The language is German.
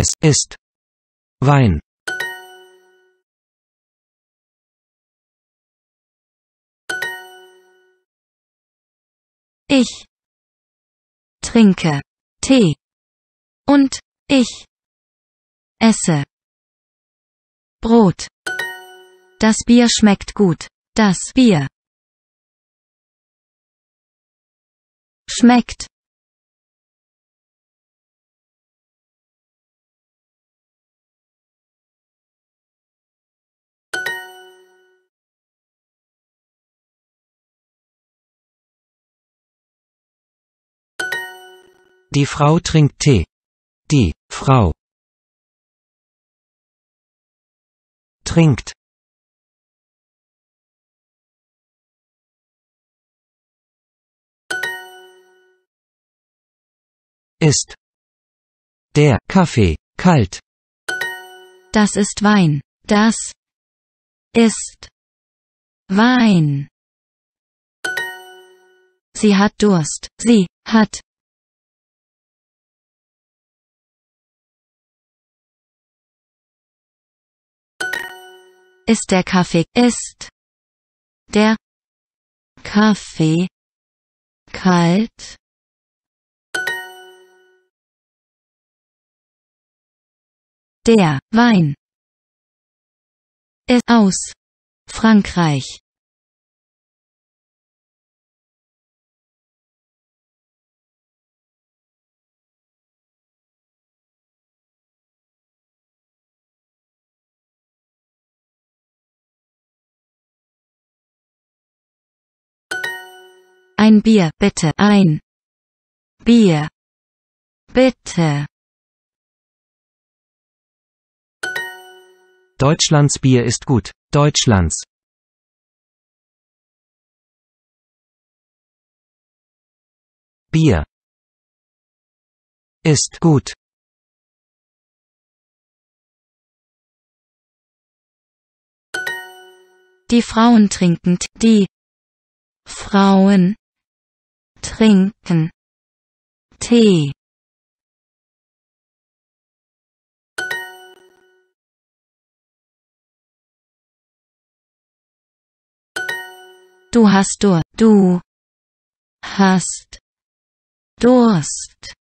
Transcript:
Es ist Wein. Ich trinke Tee und ich esse Brot. Das Bier schmeckt gut. Das Bier schmeckt Die Frau trinkt Tee. Die Frau trinkt. Ist. Der Kaffee kalt. Das ist Wein. Das ist Wein. Sie hat Durst. Sie hat Ist der Kaffee, ist der Kaffee kalt? Der Wein ist aus Frankreich. Ein Bier, bitte. Ein Bier. Bitte. Deutschlands Bier ist gut. Deutschlands. Bier ist gut. Die Frauen trinkend, die Frauen trinken Tee Du hast Durst. Du hast Durst.